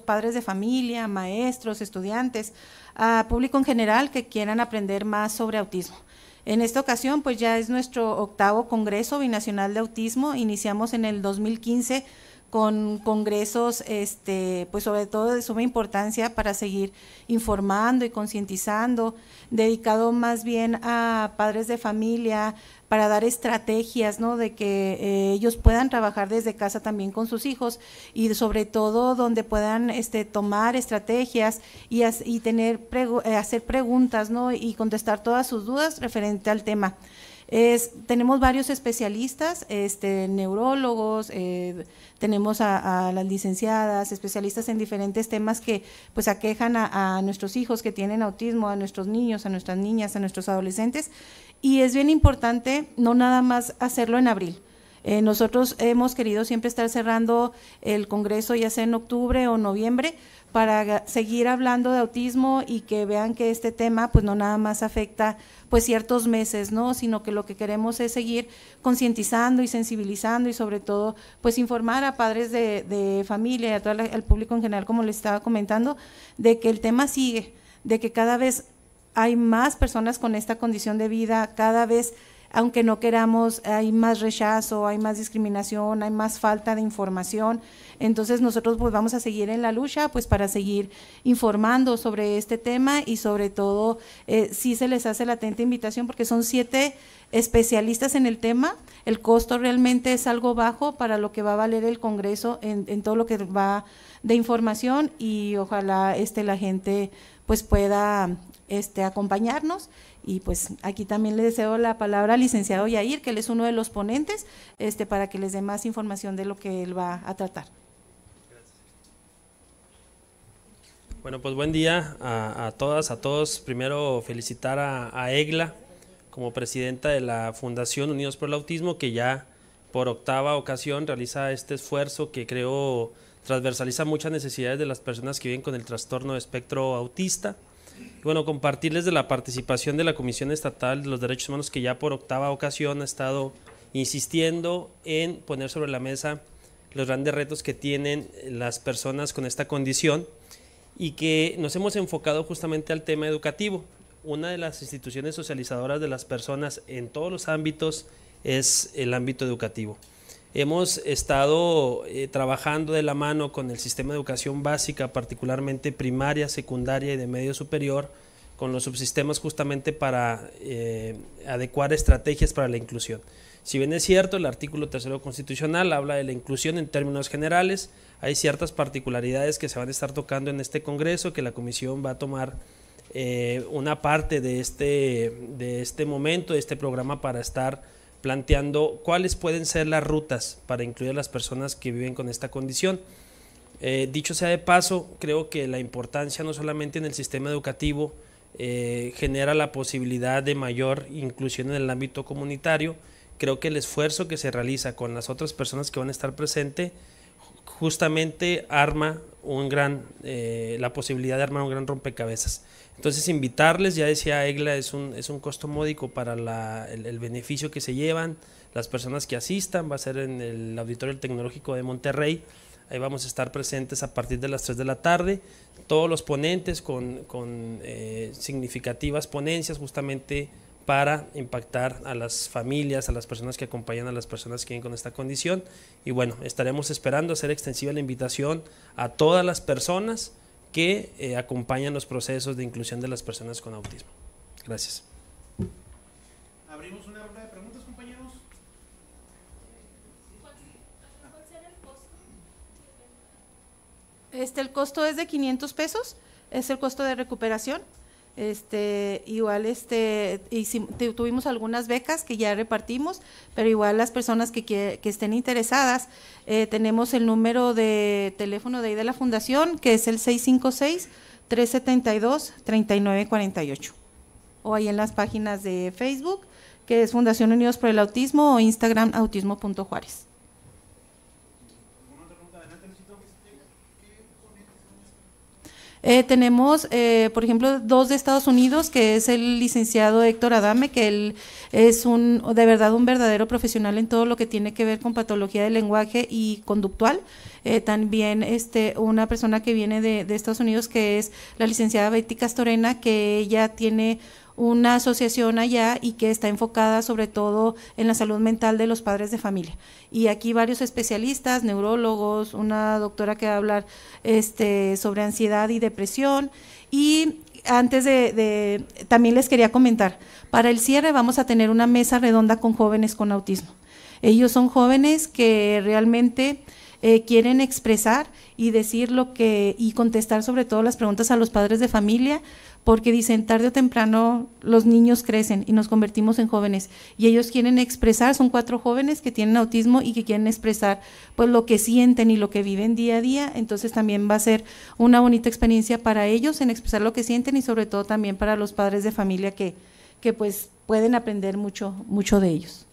padres de familia, maestros, estudiantes, a público en general que quieran aprender más sobre autismo. En esta ocasión, pues ya es nuestro octavo Congreso Binacional de Autismo. Iniciamos en el 2015 con congresos, este, pues sobre todo de suma importancia para seguir informando y concientizando, dedicado más bien a padres de familia para dar estrategias, ¿no? De que eh, ellos puedan trabajar desde casa también con sus hijos y sobre todo donde puedan este, tomar estrategias y, tener eh, hacer preguntas, Y contestar todas sus dudas referente al tema tenemos varios especialistas, este, neurólogos, eh, tenemos a, las licenciadas, especialistas en diferentes temas que pues aquejan a nuestros hijos que tienen autismo, a nuestros niños, a nuestras niñas, a nuestros adolescentes. Y es bien importante no nada más hacerlo en abril, eh, nosotros hemos querido siempre estar cerrando el Congreso ya sea en octubre o noviembre para seguir hablando de autismo y que vean que este tema pues no nada más afecta pues ciertos meses, ¿no? Sino que lo que queremos es seguir concientizando y sensibilizando y sobre todo pues informar a padres de, de familia y a todo el público en general, como les estaba comentando, de que el tema sigue, de que cada vez hay más personas con esta condición de vida, cada vez aunque no queramos, hay más rechazo, hay más discriminación, hay más falta de información. Entonces nosotros pues vamos a seguir en la lucha pues para seguir informando sobre este tema y sobre todo eh, si se les hace la atenta invitación porque son siete especialistas en el tema, el costo realmente es algo bajo para lo que va a valer el Congreso en, en todo lo que va de información y ojalá este la gente pues pueda este acompañarnos y pues aquí también le deseo la palabra al licenciado Yair, que él es uno de los ponentes, este, para que les dé más información de lo que él va a tratar. Bueno, pues buen día a, todas, a todos. Primero felicitar a, a, EGLA como presidenta de la Fundación Unidos por el Autismo, que ya por octava ocasión realiza este esfuerzo que creo transversaliza muchas necesidades de las personas que viven con el trastorno de espectro autista. Bueno, compartirles de la participación de la Comisión Estatal de los Derechos Humanos que ya por octava ocasión ha estado insistiendo en poner sobre la mesa los grandes retos que tienen las personas con esta condición y que nos hemos enfocado justamente al tema educativo. Una de las instituciones socializadoras de las personas en todos los ámbitos es el ámbito educativo. Hemos estado eh, trabajando de la mano con el sistema de educación básica, particularmente primaria, secundaria y de medio superior, con los subsistemas justamente para eh, adecuar estrategias para la inclusión. Si bien es cierto, el artículo tercero constitucional habla de la inclusión en términos generales, hay ciertas particularidades que se van a estar tocando en este Congreso, que la Comisión va a tomar eh, una parte de este, de este momento, de este programa para estar planteando cuáles pueden ser las rutas para incluir a las personas que viven con esta condición. Eh, dicho sea de paso, creo que la importancia no solamente en el sistema educativo eh, genera la posibilidad de mayor inclusión en el ámbito comunitario, creo que el esfuerzo que se realiza con las otras personas que van a estar presentes justamente arma un gran, eh, la posibilidad de armar un gran rompecabezas. Entonces invitarles, ya decía Egla, es un, es un costo módico para la, el, beneficio que se llevan, las personas que asistan, va a ser en el Auditorio Tecnológico de Monterrey, ahí vamos a estar presentes a partir de las 3 de la tarde, todos los ponentes con, con eh, significativas ponencias justamente para impactar a las familias, a las personas que acompañan a las personas que vienen con esta condición. Y bueno, estaremos esperando hacer extensiva la invitación a todas las personas que eh, acompañan los procesos de inclusión de las personas con autismo. Gracias. Abrimos una ronda de preguntas, compañeros. el Este, el costo es de 500 pesos, es el costo de recuperación. Este, igual este, tuvimos algunas becas que ya repartimos, pero igual las personas que, estén interesadas, eh, tenemos el número de teléfono de ahí de la fundación, que es el 656-372-3948. O ahí en las páginas de Facebook, que es Fundación Unidos por el Autismo o Instagram autismo.juárez. Eh, tenemos, eh, por ejemplo, dos de Estados Unidos, que es el licenciado Héctor Adame, que él es un, de verdad un verdadero profesional en todo lo que tiene que ver con patología del lenguaje y conductual. Eh, también este, una persona que viene de, de Estados Unidos, que es la licenciada Betty Castorena, que ella tiene una asociación allá y que está enfocada sobre todo en la salud mental de los padres de familia. Y aquí varios especialistas, neurólogos, una doctora que va a hablar este, sobre ansiedad y depresión. Y antes de, también les quería comentar, para el cierre vamos a tener una mesa redonda con jóvenes con autismo. Ellos son jóvenes que realmente... Eh, quieren expresar y decir lo que y contestar sobre todo las preguntas a los padres de familia porque dicen tarde o temprano los niños crecen y nos convertimos en jóvenes y ellos quieren expresar, son cuatro jóvenes que tienen autismo y que quieren expresar pues lo que sienten y lo que viven día a día, entonces también va a ser una bonita experiencia para ellos en expresar lo que sienten y sobre todo también para los padres de familia que, que pues pueden aprender mucho, mucho de ellos.